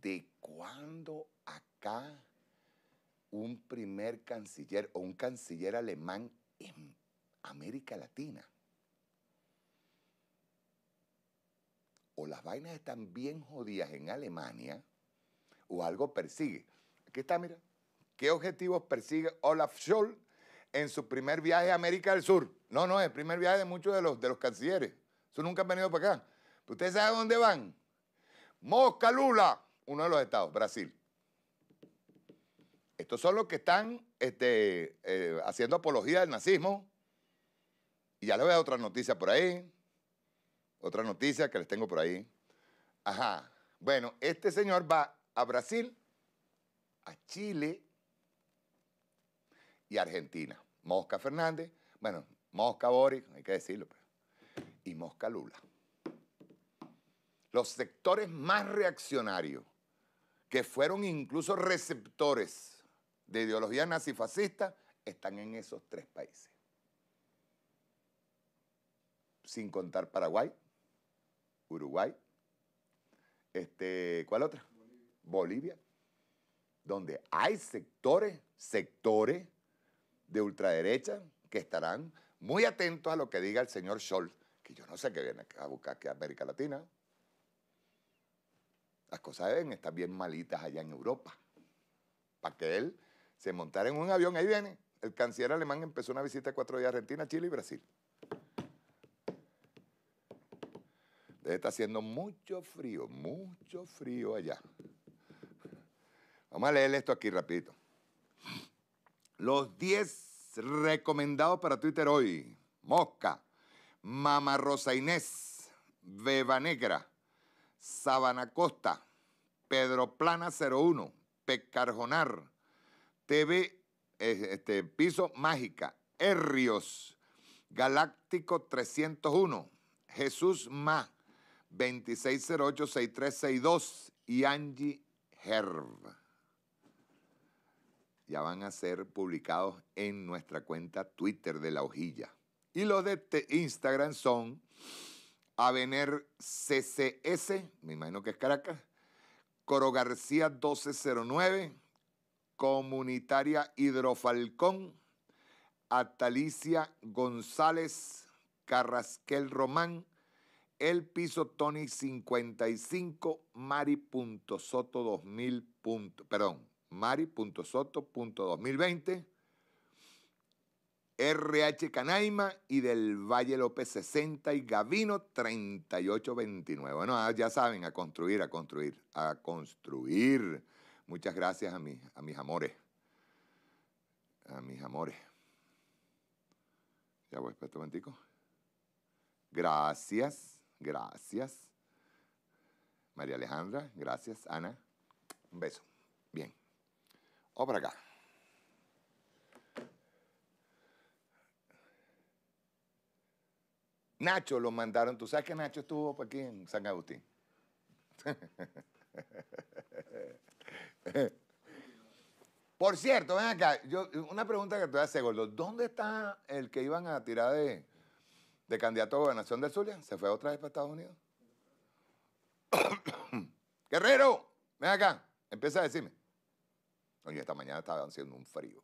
de cuándo acá un primer canciller o un canciller alemán en América Latina. O las vainas están bien jodidas en Alemania o algo persigue. Aquí está, mira. ¿Qué objetivos persigue Olaf Scholz en su primer viaje a América del Sur? No, no, es el primer viaje de muchos de los, de los cancilleres. Eso nunca han venido para acá. ¿Ustedes saben dónde van? Mosca Lula uno de los estados, Brasil. Estos son los que están este, eh, haciendo apología del nazismo. Y ya les voy a otra noticia por ahí. Otra noticia que les tengo por ahí. Ajá. Bueno, este señor va a Brasil, a Chile y Argentina. Mosca Fernández, bueno, Mosca Boris, hay que decirlo, pues, y Mosca Lula. Los sectores más reaccionarios que fueron incluso receptores de ideología nazifascista, están en esos tres países. Sin contar Paraguay, Uruguay, este, ¿cuál otra? Bolivia. donde hay sectores, sectores de ultraderecha que estarán muy atentos a lo que diga el señor Scholz, que yo no sé qué viene a buscar aquí a América Latina, las cosas deben estar bien malitas allá en Europa. Para que él se montara en un avión, ahí viene. El canciller alemán empezó una visita de cuatro días a Argentina, Chile y Brasil. Está haciendo mucho frío, mucho frío allá. Vamos a leer esto aquí rapidito. Los 10 recomendados para Twitter hoy. Mosca, Mama Rosa Inés, Beba Negra, Sabana Costa, Pedro Plana 01, Pecarjonar, TV eh, este, Piso Mágica, Herrios, Galáctico 301, Jesús Ma 2608-6362 y Angie Herb. Ya van a ser publicados en nuestra cuenta Twitter de la hojilla. Y los de este Instagram son Avener CCS, me imagino que es Caracas, Coro García 1209, Comunitaria Hidrofalcón, Atalicia González Carrasquel Román, El Piso Tony 55, Mari.soto 2000. perdón, Mari.soto.2020 RH Canaima y del Valle López 60 y Gavino 3829. Bueno, ah, ya saben, a construir, a construir, a construir. Muchas gracias a mis, a mis amores. A mis amores. Ya voy, espérate un momentico. Gracias, gracias. María Alejandra, gracias. Ana, un beso. Bien. O para acá. Nacho lo mandaron. Tú sabes que Nacho estuvo aquí en San Agustín. Por cierto, ven acá, yo, una pregunta que te voy a hacer, Gordo. ¿Dónde está el que iban a tirar de, candidato a gobernación del Zulia? ¿Se fue otra vez para Estados Unidos? Guerrero, ven acá, empieza a decirme. Oye, esta mañana estaba haciendo un frío.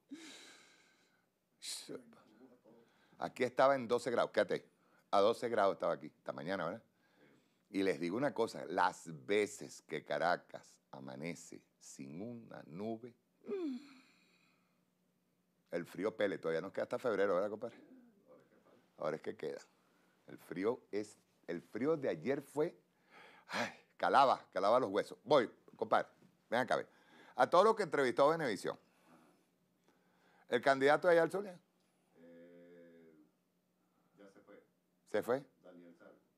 Aquí estaba en 12 grados, quédate a 12 grados estaba aquí, esta mañana, ¿verdad? Y les digo una cosa, las veces que Caracas amanece sin una nube, el frío pele, todavía nos queda hasta febrero, ¿verdad, compadre? Ahora es que queda. El frío es, el frío de ayer fue, calaba, calaba los huesos. Voy, compadre, ven acá, A todos los que entrevistó Benevisión, el candidato de allá al ¿Se fue?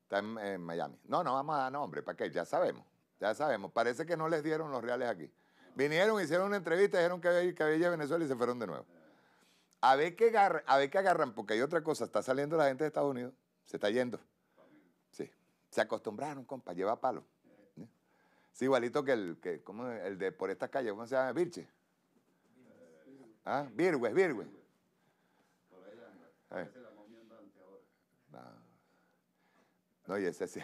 Está en, Miami. No, no vamos a dar nombre, ¿para qué? Ya sabemos, ya sabemos. Parece que no les dieron los reales aquí. Vinieron, hicieron una entrevista, dijeron que, había que había Venezuela y se fueron de nuevo. A ver, qué agarran, a ver agarran, porque hay otra cosa. Está saliendo la gente de Estados Unidos. Se está yendo. Sí. Se acostumbraron, compa. Lleva palo. Sí, igualito que el, que, ¿cómo, el de por esta calle, ¿Cómo se llama? Virche. ¿Ah? Virgües, Virgües. No, y ese sí.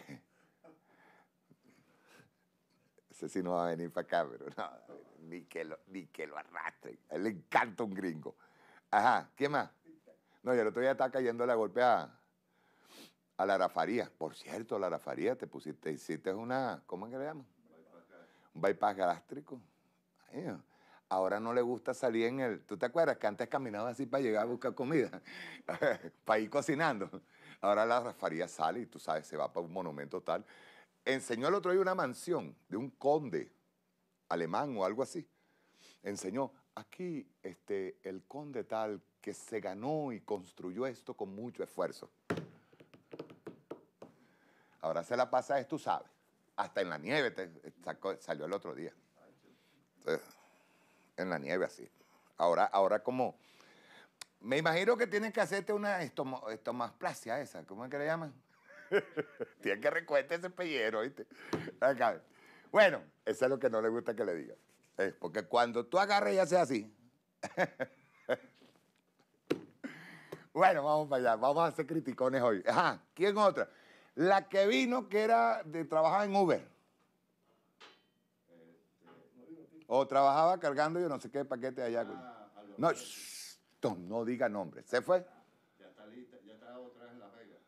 Ese sí no va a venir para acá, pero no, ni que lo, ni que lo arrastre A él le encanta un gringo. Ajá, ¿qué más? No, y el otro día está cayendo la golpe a, la Rafaría. Por cierto, la Rafaría, te pusiste, hiciste una, ¿cómo es que le llaman? Un bypass gástrico. ahora no le gusta salir en el. ¿Tú te acuerdas que antes caminaba así para llegar a buscar comida? para ir cocinando. Ahora la rafaría sale y tú sabes, se va para un monumento tal. Enseñó el otro día una mansión de un conde alemán o algo así. Enseñó, aquí este, el conde tal que se ganó y construyó esto con mucho esfuerzo. Ahora se la pasa es, tú sabes. Hasta en la nieve te, eh, salió el otro día. en la nieve así. Ahora, ahora como me imagino que tienes que hacerte una estomo, estomasplasia esa, ¿cómo es que le llaman? tienes que recuerte ese pellero, ¿viste? Bueno, eso es lo que no le gusta que le diga. Es porque cuando tú agarres, y haces así. bueno, vamos para allá, vamos a hacer criticones hoy. Ajá, ¿quién otra? La que vino que era de trabajar en Uber. Este, o trabajaba cargando yo no sé qué paquete allá. Ah, no, shh no diga nombre. ¿Se fue? Ya está lista, ya está otra vez en Las Vegas.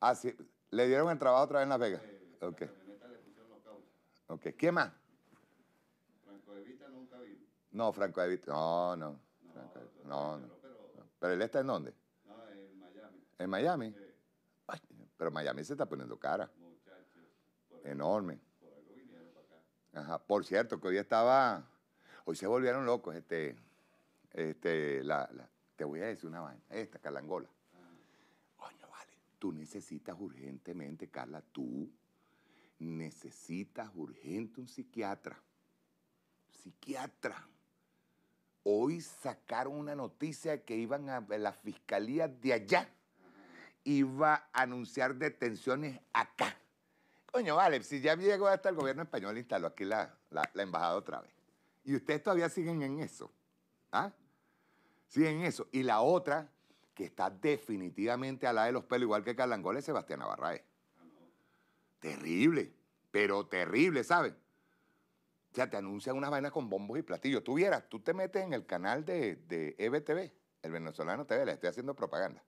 Ah, sí. ¿Le dieron el trabajo otra vez en Las Vegas? ok. le pusieron los Ok. ¿Qué más? Franco Evita nunca vino. No, Franco Evita. No, no. No, Franco no, no. Pero, él está en dónde? No, en Miami. ¿En Miami? Sí. pero Miami se está poniendo cara. Muchachos. Enorme. Por algo vinieron para acá. Ajá. Por cierto, que hoy estaba. Hoy se volvieron locos, este. Este, te voy a decir una vaina, esta, Angola Coño, vale, tú necesitas urgentemente, Carla, tú necesitas urgente un psiquiatra. Psiquiatra. Hoy sacaron una noticia que iban a la fiscalía de allá, iba a anunciar detenciones acá. Coño, vale, si ya llegó hasta el gobierno español, instaló aquí la embajada otra vez. Y ustedes todavía siguen en eso. ¿Ah? Sí, en eso. Y la otra, que está definitivamente a la de los pelos, igual que Carlangol, es Sebastián Navarraez. Terrible, pero terrible, ¿sabes? O sea, te anuncian unas vainas con bombos y platillos. Tú vieras, tú te metes en el canal de, de EBTV, el venezolano TV, le estoy haciendo propaganda.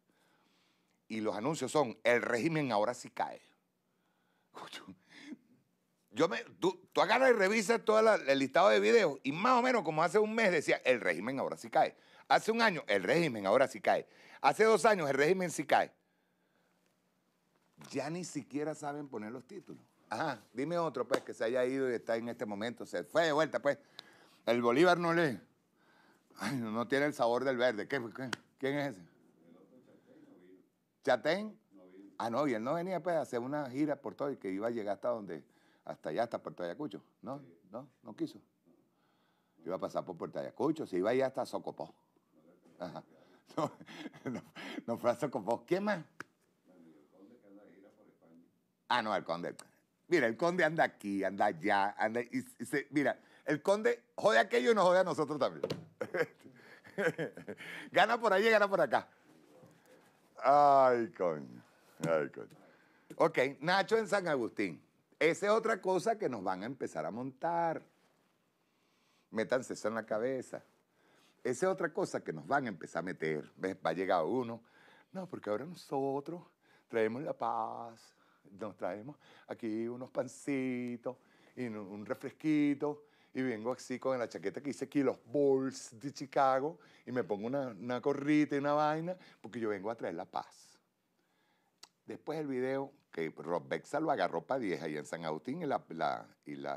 Y los anuncios son, el régimen ahora sí cae yo me, tú, tú agarras y revisas todo el listado de videos y más o menos como hace un mes decía, el régimen ahora sí cae. Hace un año, el régimen ahora sí cae. Hace dos años, el régimen sí cae. Ya ni siquiera saben poner los títulos. Ajá, dime otro, pues, que se haya ido y está en este momento. Se fue de vuelta, pues. El Bolívar no le... Ay, no tiene el sabor del verde. ¿Qué, quién es ese? Chaten. Ah, no, y él no venía, pues, a hacer una gira por todo y que iba a llegar hasta donde hasta allá, hasta Puerto Ayacucho. No, no, no quiso. Iba a pasar por Puerto Ayacucho, se iba allá, hasta Socopó. No, fue a Socopó. ¿Qué más? Ah, no, el conde. Mira, el conde anda aquí, anda allá, anda. mira, el conde jode a aquello y nos jode a nosotros también. gana por allí y gana por acá. Ay, coño. Ay, coño. Ok, Nacho en San Agustín. Esa es otra cosa que nos van a empezar a montar. Métanse eso en la cabeza. Esa es otra cosa que nos van a empezar a meter. Va a llegar uno. No, porque ahora nosotros traemos la paz. Nos traemos aquí unos pancitos y un refresquito. Y vengo así con la chaqueta que hice aquí, los Bulls de Chicago. Y me pongo una, una corrita y una vaina porque yo vengo a traer la paz. Después del video que Rob lo agarró para 10 ahí en San Agustín y, la,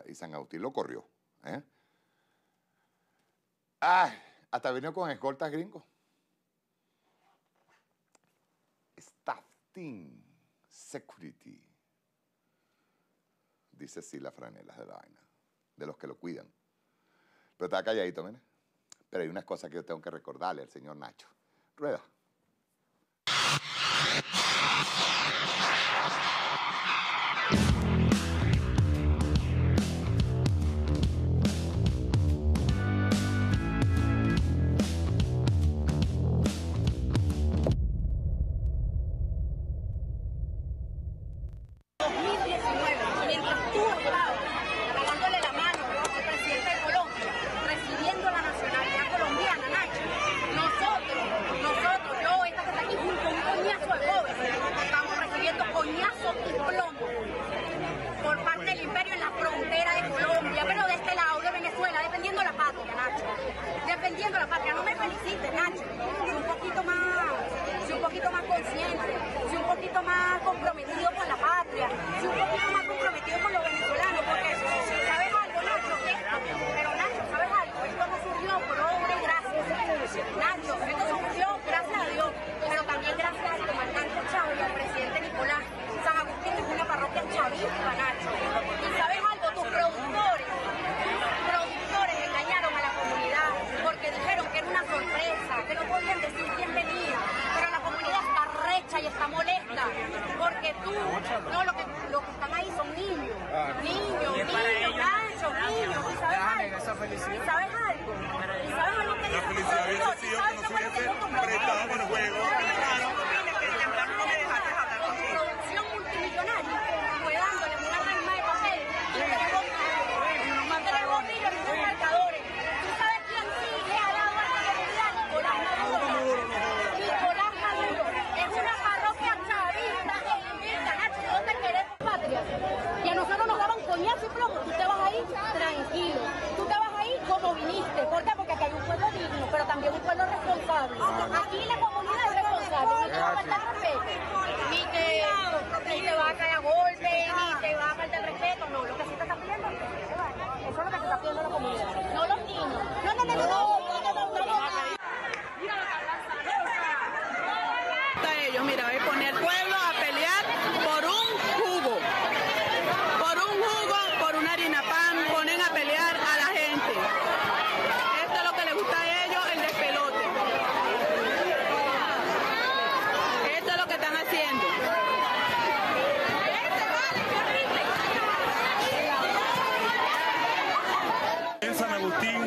y, San Agustín lo corrió. ¿eh? hasta vino con escoltas gringos. Staffing, Security. Dice sí las franelas de la vaina, de los que lo cuidan. Pero está calladito, miren. Pero hay unas cosas que yo tengo que recordarle al señor Nacho. Rueda.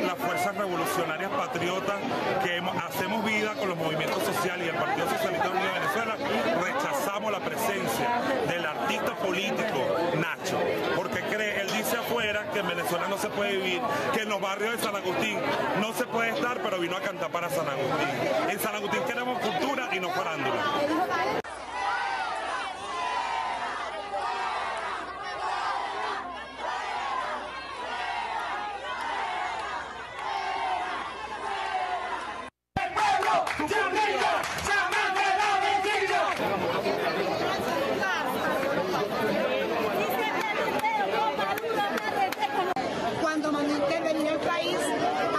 las fuerzas revolucionarias patriotas que hacemos vida con los movimientos sociales y el Partido Socialista de Venezuela, rechazamos la presencia del artista político Nacho, porque cree, él dice afuera que en Venezuela no se puede vivir, que en los barrios de San Agustín no se puede estar, pero vino a cantar para San Agustín. En San Agustín queremos cultura y no farándula. país,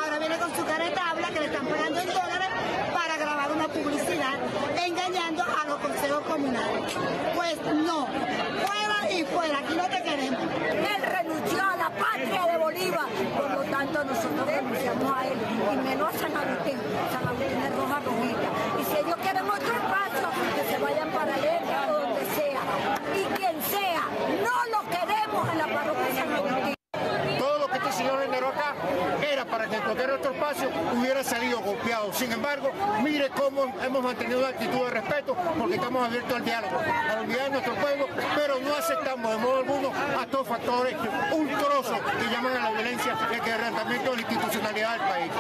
ahora viene con su cara habla que le están pagando en dólares para grabar una publicidad engañando a los consejos comunales. Pues no, fuera y fuera, aquí no te queremos. Él renunció a la patria de Bolívar, por lo tanto nosotros denunciamos a él y menos a San era para que en cualquier otro espacio hubiera salido golpeado. Sin embargo, mire cómo hemos mantenido una actitud de respeto porque estamos abiertos al diálogo, a la unidad de nuestro pueblo, pero no aceptamos de modo alguno a estos factores un trozo que llaman a la violencia y al quebrantamiento de la institucionalidad del país.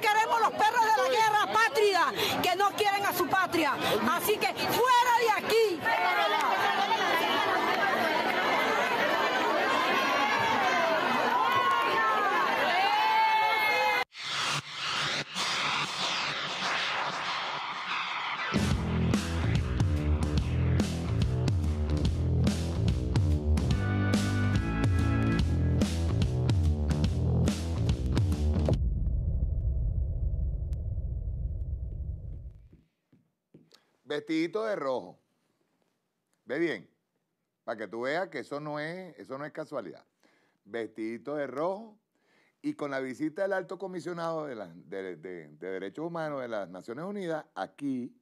queremos los perros de la guerra, patria, que no quieren a su patria. Así que vestidito de rojo. Ve bien, para que tú veas que eso no es, eso no es casualidad. Vestidito de rojo y con la visita del alto comisionado de, de, Derechos Humanos de las Naciones Unidas, aquí,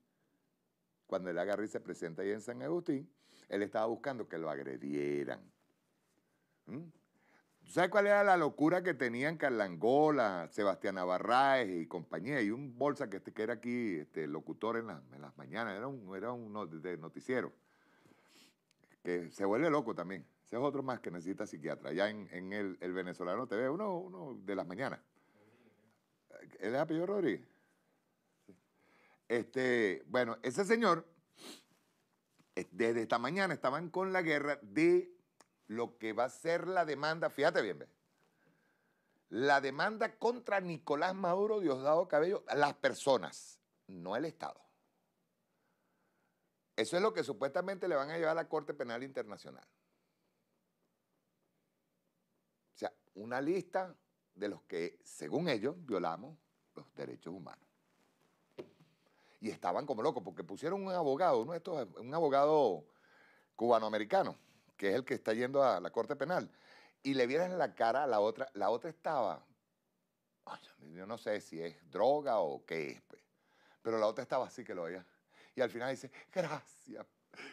cuando el agarri se presenta ahí en San Agustín, él estaba buscando que lo agredieran. ¿Mm? ¿Tú sabes cuál era la locura que tenían Carlangola, Sebastián Navarraes y compañía? Y un bolsa que, este, que era aquí este, locutor en, las mañanas, era un, era un noticiero, que se vuelve loco también. Ese es otro más que necesita psiquiatra. Ya en, el, venezolano TV, uno, uno de las mañanas. ¿El es apellido Rodríguez? Este, bueno, ese señor, desde esta mañana estaban con la guerra de lo que va a ser la demanda, fíjate bien, la demanda contra Nicolás Maduro, Diosdado Cabello, las personas, no el Estado. Eso es lo que supuestamente le van a llevar a la Corte Penal Internacional. O sea, una lista de los que, según ellos, violamos los derechos humanos. Y estaban como locos, porque pusieron un abogado, ¿no? de estos, un abogado cubanoamericano, que es el que está yendo a la Corte Penal, y le vieras la cara a la otra, la otra estaba, yo no sé si es droga o qué es, pues". pero la otra estaba así que lo oía Y al final dice, gracias,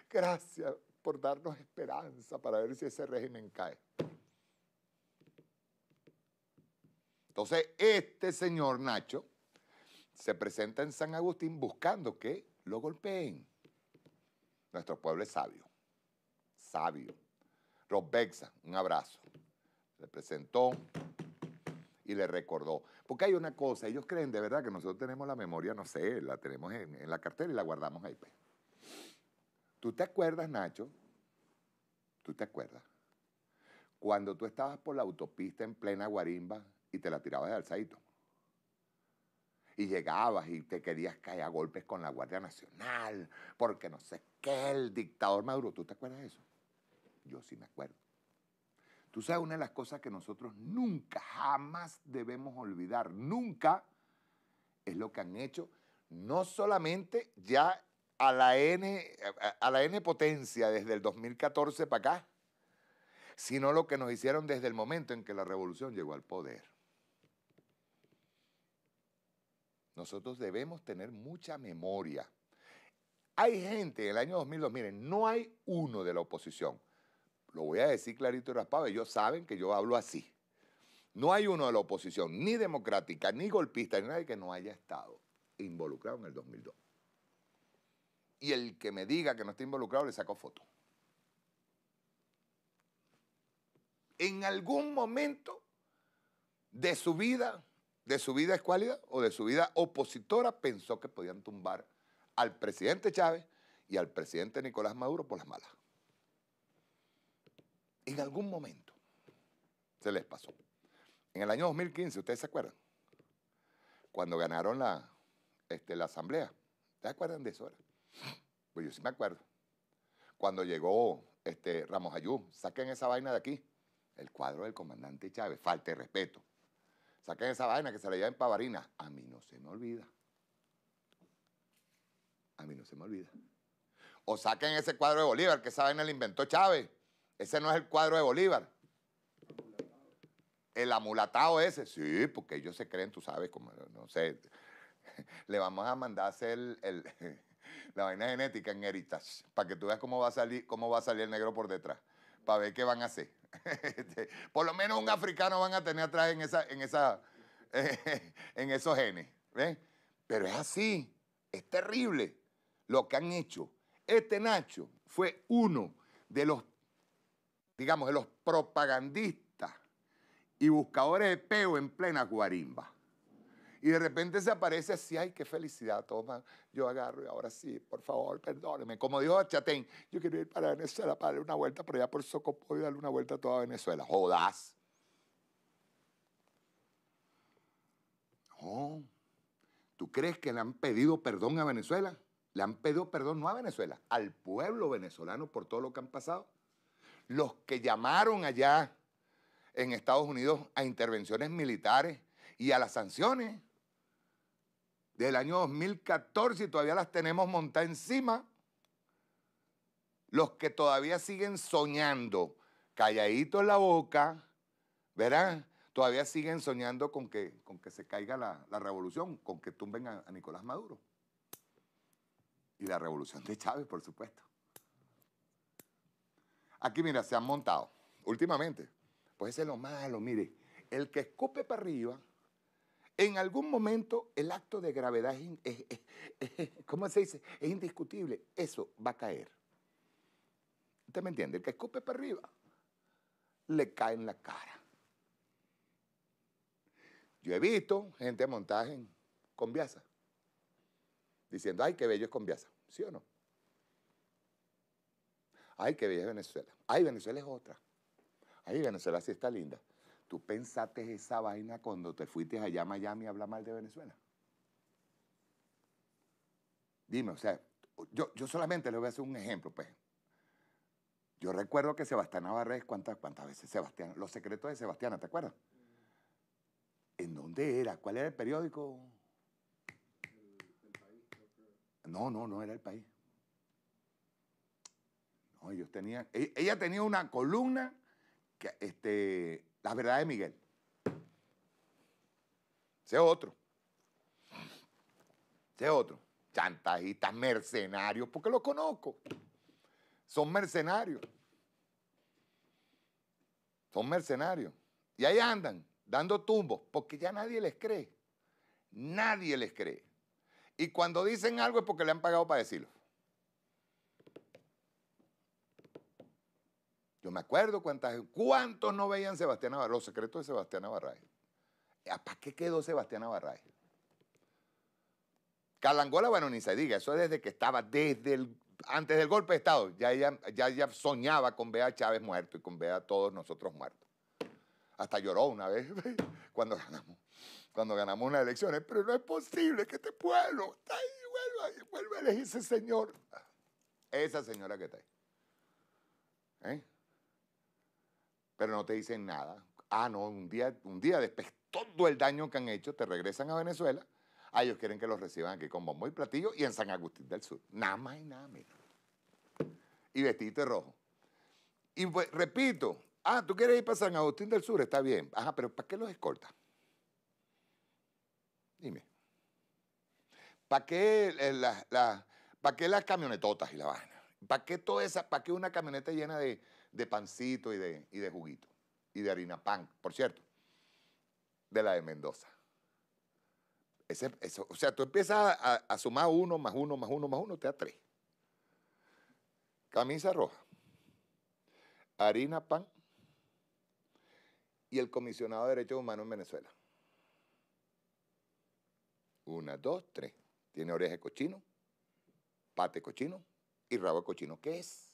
gracias por darnos esperanza para ver si ese régimen cae. Entonces, este señor Nacho se presenta en San Agustín buscando que lo golpeen. Nuestro pueblo es sabio sabio. Rob un abrazo. Le presentó y le recordó. Porque hay una cosa, ellos creen de verdad que nosotros tenemos la memoria, no sé, la tenemos en, la cartera y la guardamos ahí. Pues. ¿Tú te acuerdas, Nacho? ¿Tú te acuerdas? Cuando tú estabas por la autopista en plena guarimba y te la tirabas de alzadito. Y llegabas y te querías caer a golpes con la Guardia Nacional, porque no sé qué, el dictador Maduro, ¿tú te acuerdas de eso? Yo sí me acuerdo. Tú sabes, una de las cosas que nosotros nunca, jamás debemos olvidar, nunca, es lo que han hecho, no solamente ya a la N, a la N potencia desde el 2014 para acá, sino lo que nos hicieron desde el momento en que la revolución llegó al poder. Nosotros debemos tener mucha memoria. Hay gente en el año 2002, miren, no hay uno de la oposición lo voy a decir clarito y raspado. Ellos saben que yo hablo así. No hay uno de la oposición, ni democrática, ni golpista, ni nadie que no haya estado involucrado en el 2002. Y el que me diga que no está involucrado le sacó foto. En algún momento de su vida, de su vida escuálida o de su vida opositora, pensó que podían tumbar al presidente Chávez y al presidente Nicolás Maduro por las malas. En algún momento se les pasó. En el año 2015, ¿ustedes se acuerdan? Cuando ganaron la, este, asamblea. ¿Ustedes acuerdan de eso Pues yo sí me acuerdo. Cuando llegó este, Ramos Ayú, saquen esa vaina de aquí. El cuadro del comandante Chávez, falta de respeto. Saquen esa vaina que se le en pavarina. A mí no se me olvida. A mí no se me olvida. O saquen ese cuadro de Bolívar, que esa vaina le inventó Chávez. Ese no es el cuadro de Bolívar. El amulatado ese, sí, porque ellos se creen, tú sabes, como, no sé, le vamos a mandar a hacer el, la vaina genética en Heritage, para que tú veas cómo va a salir, cómo va a salir el negro por detrás, para ver qué van a hacer. Este, por lo menos un africano van a tener atrás en, esa, en, esa, en esos genes, Pero es así, es terrible lo que han hecho. Este Nacho fue uno de los digamos, de los propagandistas y buscadores de peo en plena guarimba. Y de repente se aparece así, ay, qué felicidad, toma, yo agarro y ahora sí, por favor, perdóneme. Como dijo Chatén, yo quiero ir para Venezuela para darle una vuelta por allá por Socopoy puedo darle una vuelta a toda Venezuela. Jodas. ¡Oh! ¿Tú crees que le han pedido perdón a Venezuela? Le han pedido perdón no a Venezuela, al pueblo venezolano por todo lo que han pasado los que llamaron allá en Estados Unidos a intervenciones militares y a las sanciones del año 2014 y todavía las tenemos montadas encima. Los que todavía siguen soñando, calladito en la boca, ¿verdad? Todavía siguen soñando con que, con que se caiga la, revolución, con que tumben a Nicolás Maduro. Y la revolución de Chávez, por supuesto. Aquí, mira, se han montado últimamente. Pues ese es lo malo, mire. El que escupe para arriba, en algún momento el acto de gravedad es, ¿cómo se dice? Es indiscutible. Eso va a caer. ¿Usted me entiende? El que escupe para arriba, le cae en la cara. Yo he visto gente de montaje en Conviasa diciendo, ay, qué bello es Conviasa. ¿Sí o no? Ay, qué bella Venezuela. Ay, Venezuela es otra. Ay, Venezuela sí está linda. ¿Tú pensaste esa vaina cuando te fuiste allá a Miami a hablar mal de Venezuela? Dime, o sea, yo, yo solamente le voy a hacer un ejemplo, pues. Yo recuerdo que Sebastián Navarrez, ¿cuántas, ¿cuántas veces Sebastián? Los secretos de Sebastián, ¿te acuerdas? ¿En dónde era? ¿Cuál era el periódico? el país, no, no, no era el país ellos tenían, e, ella tenía una columna, que, este, la verdad de Miguel. Ese otro. Ese otro. Chantajistas, mercenarios, porque los conozco. Son mercenarios. Son mercenarios. Y ahí andan, dando tumbos, porque ya nadie les cree. Nadie les cree. Y cuando dicen algo es porque le han pagado para decirlo. Yo me acuerdo cuántas, cuántos no veían Sebastián los secretos de Sebastián Navarraje. Ah, ¿Para qué quedó Sebastián Navarraje? Calangola, bueno, ni se diga, eso es desde que estaba, desde antes del golpe de Estado, ya ya, ya soñaba con ver a Chávez muerto y con ver a todos nosotros muertos. Hasta lloró una vez cuando ganamos, cuando ganamos unas elecciones, pero no es posible que este pueblo está ahí, vuelva, vuelva a ese señor. Esa señora que está ahí. ¿Eh? pero no te dicen nada. Ah, no, un día, un día después todo el daño que han hecho, te regresan a Venezuela, a ah, ellos quieren que los reciban aquí con bombo y platillo y en San Agustín del Sur. Nada más y nada menos. Y vestidito rojo. Y repito, ah, tú quieres ir para San Agustín del Sur, está bien. Ajá, pero ¿para qué los escoltas? Dime. ¿Para qué, eh, ¿Para qué las camionetotas y la vaina? ¿Para qué toda esa, para qué una camioneta llena de de pancito y de, de juguito y de harina pan, por cierto, de la de Mendoza. o sea, tú empiezas a, sumar uno más uno más uno más uno, te da tres. Camisa roja, harina pan y el comisionado de derechos humanos en Venezuela. Una, dos, tres. Tiene oreja de cochino, pate cochino y rabo de cochino. ¿Qué es?